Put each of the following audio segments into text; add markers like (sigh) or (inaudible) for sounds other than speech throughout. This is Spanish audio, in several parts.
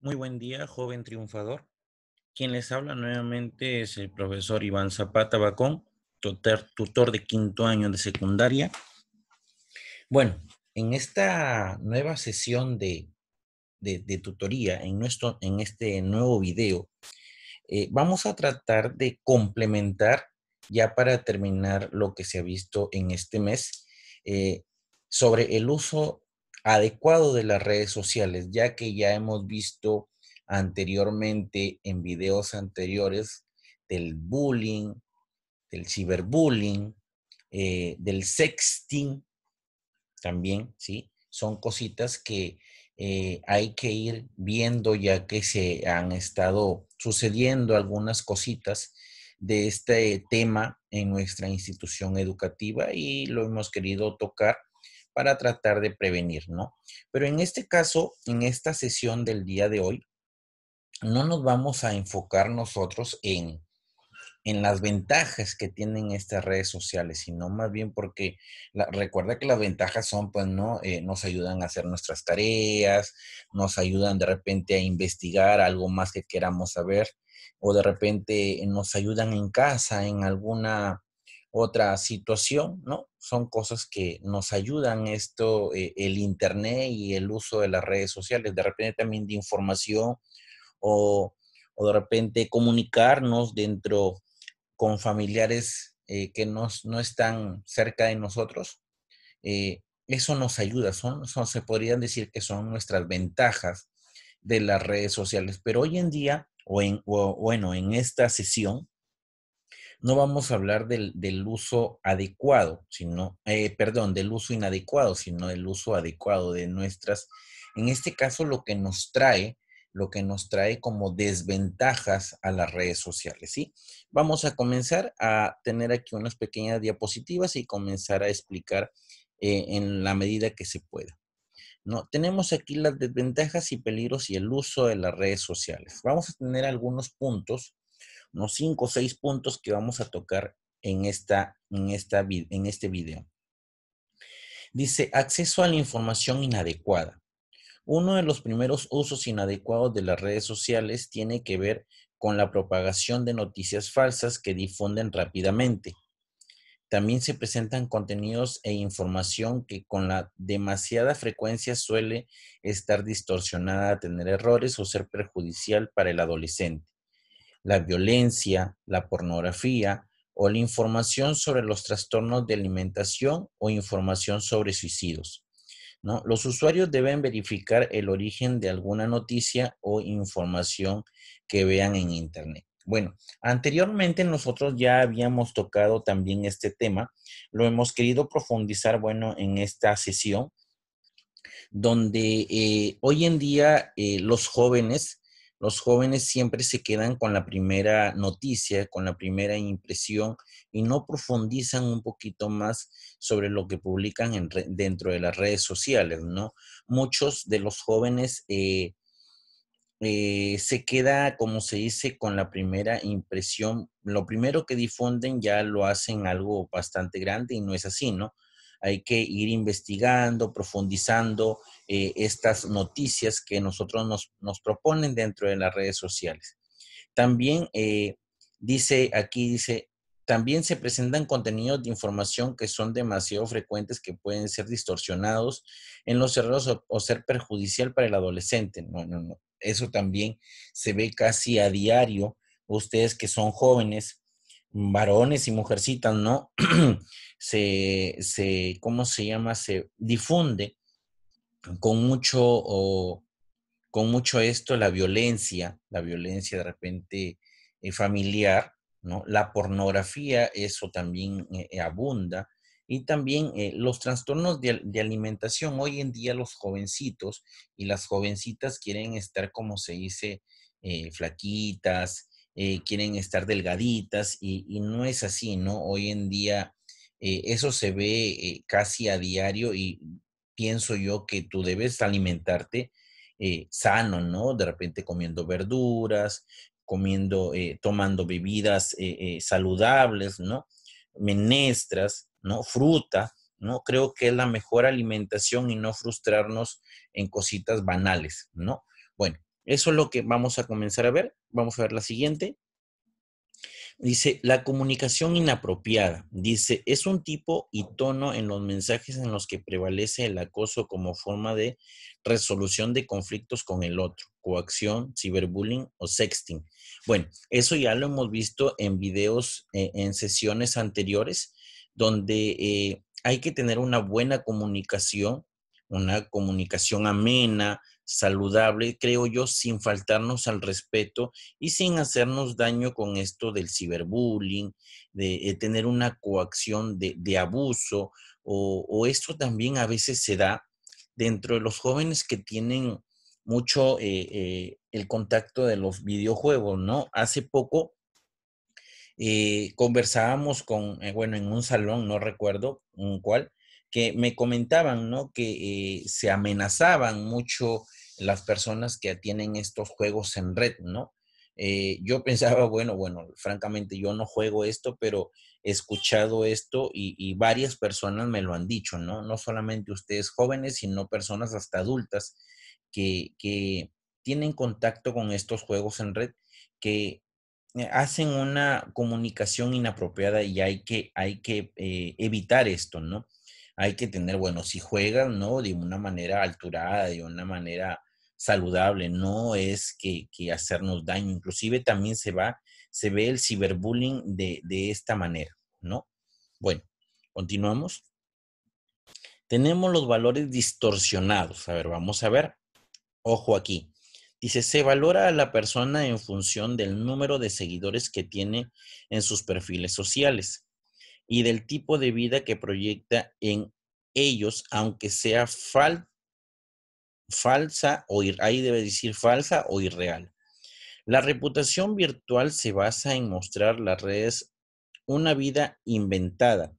Muy buen día, joven triunfador. Quien les habla nuevamente es el profesor Iván Zapata Bacón, tutor, tutor de quinto año de secundaria. Bueno, en esta nueva sesión de, tutoría, en, nuestro, en este nuevo video, eh, vamos a tratar de complementar, ya para terminar lo que se ha visto en este mes, eh, sobre el uso adecuado de las redes sociales, ya que ya hemos visto anteriormente en videos anteriores del bullying, del ciberbullying, eh, del sexting, también, ¿sí? Son cositas que eh, hay que ir viendo ya que se han estado sucediendo algunas cositas de este tema en nuestra institución educativa y lo hemos querido tocar para tratar de prevenir, ¿no? Pero en este caso, en esta sesión del día de hoy, no nos vamos a enfocar nosotros en, en las ventajas que tienen estas redes sociales, sino más bien porque recuerda que las ventajas son, pues, ¿no? Eh, nos ayudan a hacer nuestras tareas, nos ayudan de repente a investigar algo más que queramos saber, o de repente nos ayudan en casa, en alguna otra situación, ¿no? Son cosas que nos ayudan esto, eh, el Internet y el uso de las redes sociales, de repente también de información o, o de repente comunicarnos dentro con familiares eh, que nos, no están cerca de nosotros. Eh, eso nos ayuda, son, son, se podrían decir que son nuestras ventajas de las redes sociales, pero hoy en día, o, en, o bueno, en esta sesión, no vamos a hablar del, uso adecuado, sino, eh, perdón, del uso inadecuado, sino del uso adecuado de nuestras, en este caso lo que nos trae, lo que nos trae como desventajas a las redes sociales, ¿sí? Vamos a comenzar a tener aquí unas pequeñas diapositivas y comenzar a explicar eh, en la medida que se pueda. ¿no? Tenemos aquí las desventajas y peligros y el uso de las redes sociales. Vamos a tener algunos puntos unos cinco o seis puntos que vamos a tocar en, esta, en, esta, en este video. Dice, acceso a la información inadecuada. Uno de los primeros usos inadecuados de las redes sociales tiene que ver con la propagación de noticias falsas que difunden rápidamente. También se presentan contenidos e información que con la demasiada frecuencia suele estar distorsionada, tener errores o ser perjudicial para el adolescente la violencia, la pornografía o la información sobre los trastornos de alimentación o información sobre suicidios. ¿no? Los usuarios deben verificar el origen de alguna noticia o información que vean en Internet. Bueno, anteriormente nosotros ya habíamos tocado también este tema, lo hemos querido profundizar, bueno, en esta sesión, donde eh, hoy en día eh, los jóvenes los jóvenes siempre se quedan con la primera noticia, con la primera impresión y no profundizan un poquito más sobre lo que publican dentro de las redes sociales, ¿no? Muchos de los jóvenes eh, eh, se queda, como se dice, con la primera impresión. Lo primero que difunden ya lo hacen algo bastante grande y no es así, ¿no? hay que ir investigando, profundizando eh, estas noticias que nosotros nos, proponen dentro de las redes sociales. También eh, dice, aquí dice, también se presentan contenidos de información que son demasiado frecuentes que pueden ser distorsionados en los errores o, o ser perjudicial para el adolescente. No, no, no. Eso también se ve casi a diario. Ustedes que son jóvenes, varones y mujercitas, ¿no? (clears throat) se, ¿cómo se llama? Se difunde con mucho, con mucho esto la violencia, la violencia de repente eh, familiar, ¿no? La pornografía, eso también eh, eh, abunda. Y también los trastornos de, alimentación. Hoy en día los jovencitos y las jovencitas quieren estar, como se dice, flaquitas, quieren estar delgaditas y, y, no es así, ¿no? Hoy en día eh, eso se ve eh, casi a diario y pienso yo que tú debes alimentarte eh, sano, ¿no? De repente comiendo verduras, comiendo, tomando bebidas saludables, ¿no? Menestras, ¿no? Fruta, ¿no? Creo que es la mejor alimentación y no frustrarnos en cositas banales, ¿no? Bueno, eso es lo que vamos a comenzar a ver. Vamos a ver la siguiente. Dice, la comunicación inapropiada. Dice, es un tipo y tono en los mensajes en los que prevalece el acoso como forma de resolución de conflictos con el otro, coacción, ciberbullying o sexting. Bueno, eso ya lo hemos visto en videos, eh, en sesiones anteriores, donde eh, hay que tener una buena comunicación, una comunicación amena, saludable, creo yo, sin faltarnos al respeto y sin hacernos daño con esto del ciberbullying, de, eh, tener una coacción de, abuso, o, esto también a veces se da dentro de los jóvenes que tienen mucho eh, eh, el contacto de los videojuegos, ¿no? Hace poco conversábamos con, bueno, en un salón, no recuerdo un cuál, que me comentaban, ¿no? Que se amenazaban mucho las personas que tienen estos juegos en red, ¿no? Eh, yo (laughs) pensaba, bueno, bueno, francamente yo no juego esto, pero he escuchado esto y, varias personas me lo han dicho, ¿no? No solamente ustedes jóvenes, sino personas hasta adultas que, tienen contacto con estos juegos en red, que eh, hacen una comunicación inapropiada y hay que, hay que eh, evitar esto, ¿no? Hay que tener, bueno, si juegan, ¿no? De una manera alturada, de una manera saludable, no es que, hacernos daño. Inclusive también se va, se ve el ciberbullying de, de esta manera, ¿no? Bueno, continuamos. Tenemos los valores distorsionados. A ver, vamos a ver. Ojo aquí. Dice, se valora a la persona en función del número de seguidores que tiene en sus perfiles sociales y del tipo de vida que proyecta en ellos, aunque sea falso falsa o ahí debe decir falsa o irreal. La reputación virtual se basa en mostrar las redes una vida inventada,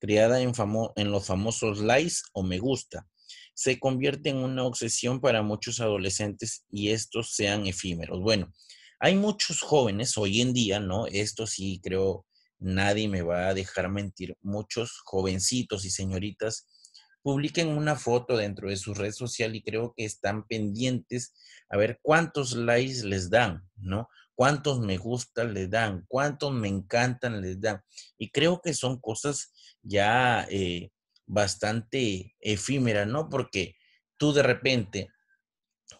creada en, en los famosos likes o me gusta. Se convierte en una obsesión para muchos adolescentes y estos sean efímeros. Bueno, hay muchos jóvenes hoy en día, ¿no? Esto sí creo nadie me va a dejar mentir. Muchos jovencitos y señoritas publiquen una foto dentro de su red social y creo que están pendientes a ver cuántos likes les dan, ¿no? Cuántos me gustan les dan, cuántos me encantan les dan. Y creo que son cosas ya eh, bastante efímeras, ¿no? Porque tú de repente,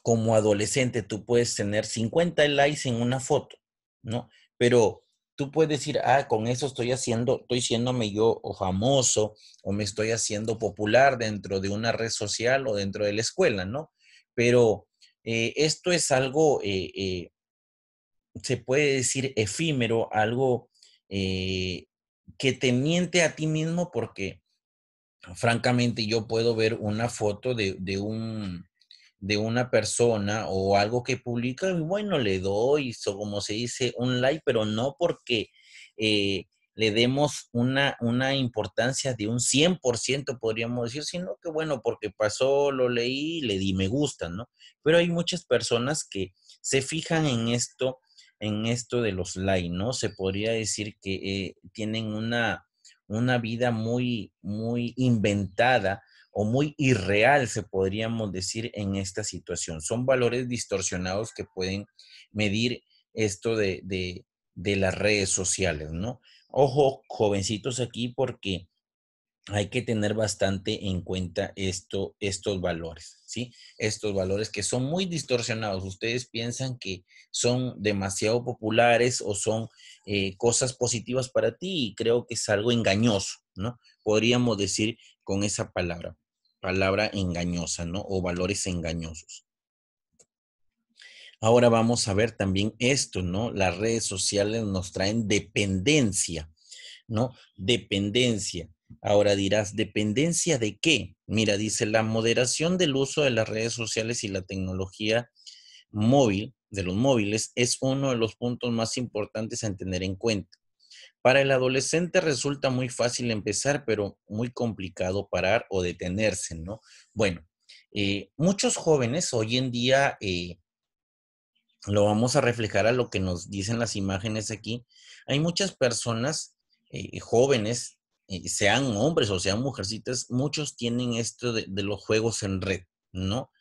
como adolescente, tú puedes tener 50 likes en una foto, ¿no? Pero tú puedes decir, ah, con eso estoy haciendo, estoy siéndome yo famoso o me estoy haciendo popular dentro de una red social o dentro de la escuela, ¿no? Pero eh, esto es algo, eh, eh, se puede decir efímero, algo que te miente a ti mismo porque, francamente, yo puedo ver una foto de un de una persona o algo que publica, y bueno, le doy, o como se dice, un like, pero no porque eh, le demos una, importancia de un 100%, podríamos decir, sino que bueno, porque pasó, lo leí, le di me gusta, ¿no? Pero hay muchas personas que se fijan en esto, en esto de los likes, ¿no? Se podría decir que eh, tienen una, una vida muy, muy inventada o muy irreal, se podríamos decir, en esta situación. Son valores distorsionados que pueden medir esto de, las redes sociales, ¿no? Ojo, jovencitos aquí, porque hay que tener bastante en cuenta esto, estos valores, ¿sí? Estos valores que son muy distorsionados. Ustedes piensan que son demasiado populares o son eh, cosas positivas para ti y creo que es algo engañoso, ¿no? Podríamos decir con esa palabra palabra engañosa, ¿no? O valores engañosos. Ahora vamos a ver también esto, ¿no? Las redes sociales nos traen dependencia, ¿no? Dependencia. Ahora dirás, ¿dependencia de qué? Mira, dice, la moderación del uso de las redes sociales y la tecnología móvil, de los móviles, es uno de los puntos más importantes a tener en cuenta. Para el adolescente resulta muy fácil empezar, pero muy complicado parar o detenerse, ¿no? Bueno, eh, muchos jóvenes hoy en día, eh, lo vamos a reflejar a lo que nos dicen las imágenes aquí, hay muchas personas eh, jóvenes, sean hombres o sean mujercitas, muchos tienen esto de, los juegos en red, ¿no?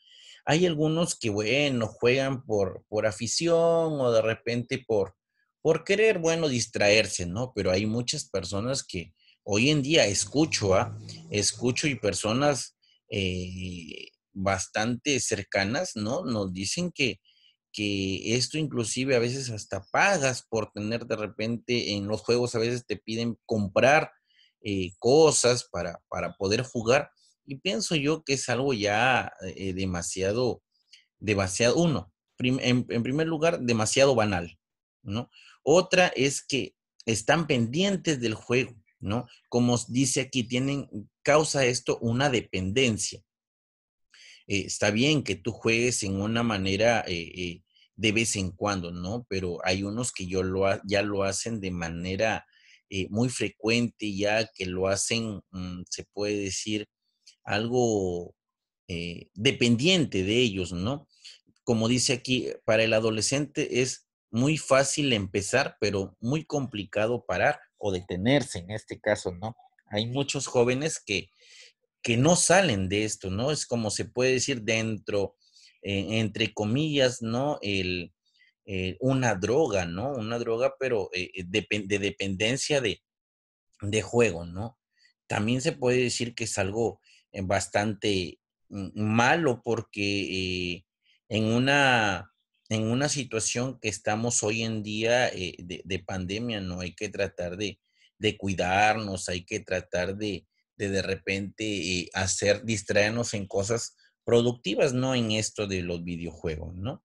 Hay algunos que, bueno, juegan por, por afición o de repente por, por querer, bueno, distraerse, ¿no? Pero hay muchas personas que hoy en día escucho, ¿ah? Escucho y personas eh, bastante cercanas, ¿no? Nos dicen que, esto inclusive a veces hasta pagas por tener de repente en los juegos, a veces te piden comprar eh, cosas para, para, poder jugar. Y pienso yo que es algo ya eh, demasiado, demasiado, uno, en, en primer lugar, demasiado banal, ¿no? Otra es que están pendientes del juego, ¿no? Como dice aquí, tienen, causa esto una dependencia. Eh, está bien que tú juegues en una manera eh, eh, de vez en cuando, ¿no? Pero hay unos que yo lo ya lo hacen de manera muy frecuente, ya que lo hacen, mm, se puede decir, algo dependiente de ellos, ¿no? Como dice aquí, para el adolescente es muy fácil empezar, pero muy complicado parar o detenerse en este caso, ¿no? Hay muchos jóvenes que, que no salen de esto, ¿no? Es como se puede decir dentro, eh, entre comillas, ¿no? El, eh, una droga, ¿no? Una droga, pero eh, de, dependencia de, de juego, ¿no? También se puede decir que es algo bastante mm, malo porque en una en una situación que estamos hoy en día eh, de, pandemia, ¿no? Hay que tratar de, cuidarnos, hay que tratar de de, repente eh, hacer, distraernos en cosas productivas, no en esto de los videojuegos, ¿no?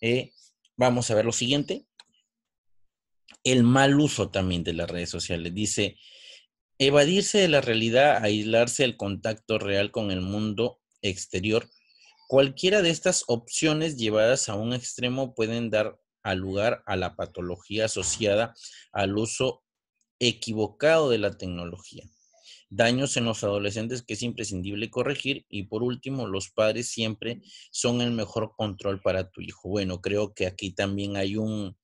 Eh, vamos a ver lo siguiente. El mal uso también de las redes sociales. Dice, evadirse de la realidad, aislarse del contacto real con el mundo exterior Cualquiera de estas opciones llevadas a un extremo pueden dar lugar a la patología asociada al uso equivocado de la tecnología. Daños en los adolescentes que es imprescindible corregir. Y por último, los padres siempre son el mejor control para tu hijo. Bueno, creo que aquí también hay un,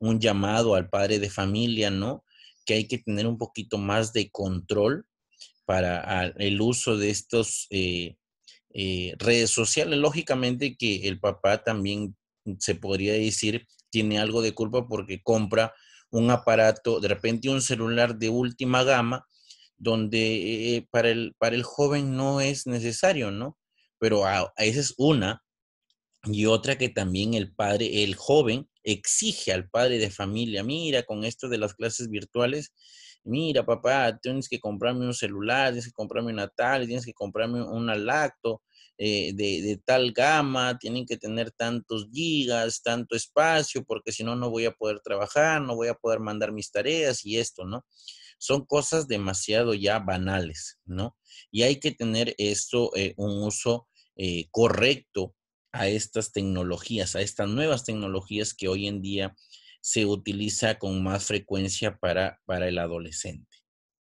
llamado al padre de familia, ¿no? Que hay que tener un poquito más de control para el uso de estos eh, eh, redes sociales. Lógicamente que el papá también mm, se podría decir tiene algo de culpa porque compra un aparato, de repente un celular de última gama, donde eh, para, el, para el joven no es necesario, ¿no? Pero ah, esa es una. Y otra que también el padre, el joven, exige al padre de familia, mira, con esto de las clases virtuales, mira papá, tienes que comprarme un celular, tienes que comprarme una tal, tienes que comprarme una lacto eh, de, tal gama, tienen que tener tantos gigas, tanto espacio, porque si no, no voy a poder trabajar, no voy a poder mandar mis tareas y esto, ¿no? Son cosas demasiado ya banales, ¿no? Y hay que tener esto, eh, un uso eh, correcto a estas tecnologías, a estas nuevas tecnologías que hoy en día se utiliza con más frecuencia para, el adolescente,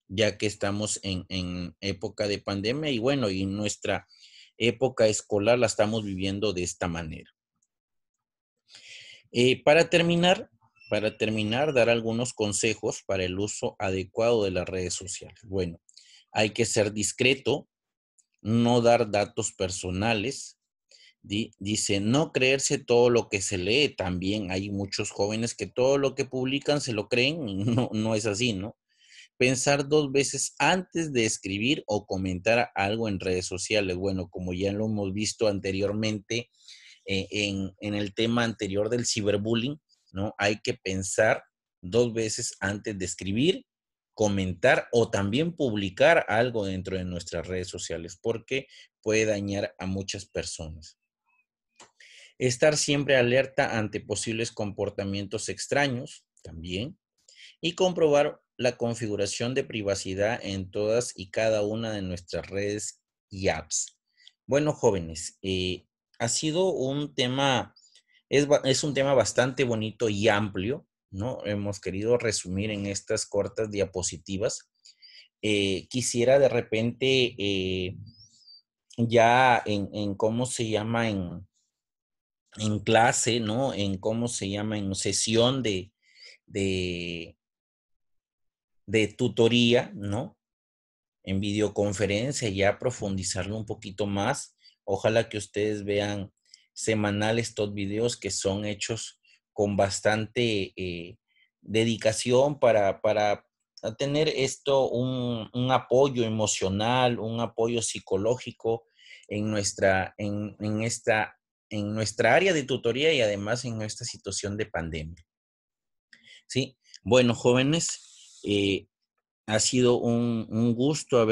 ya que estamos en, época de pandemia y bueno, y nuestra época escolar la estamos viviendo de esta manera. Eh, para terminar, para terminar, dar algunos consejos para el uso adecuado de las redes sociales. Bueno, hay que ser discreto, no dar datos personales, dice, no creerse todo lo que se lee. También hay muchos jóvenes que todo lo que publican se lo creen. No, no es así, ¿no? Pensar dos veces antes de escribir o comentar algo en redes sociales. Bueno, como ya lo hemos visto anteriormente eh, en, en el tema anterior del ciberbullying, ¿no? Hay que pensar dos veces antes de escribir, comentar o también publicar algo dentro de nuestras redes sociales porque puede dañar a muchas personas estar siempre alerta ante posibles comportamientos extraños también y comprobar la configuración de privacidad en todas y cada una de nuestras redes y apps. Bueno, jóvenes, eh, ha sido un tema, es, un tema bastante bonito y amplio, ¿no? Hemos querido resumir en estas cortas diapositivas. Eh, quisiera de repente eh, ya en, en, cómo se llama, en, en clase, ¿no? En cómo se llama, en sesión de, de, tutoría, ¿no? En videoconferencia, ya profundizarlo un poquito más. Ojalá que ustedes vean semanales estos videos que son hechos con bastante eh, dedicación para, para, tener esto un, apoyo emocional, un apoyo psicológico en nuestra, en, en esta en nuestra área de tutoría y además en nuestra situación de pandemia. ¿Sí? Bueno, jóvenes, eh, ha sido un, un gusto haber...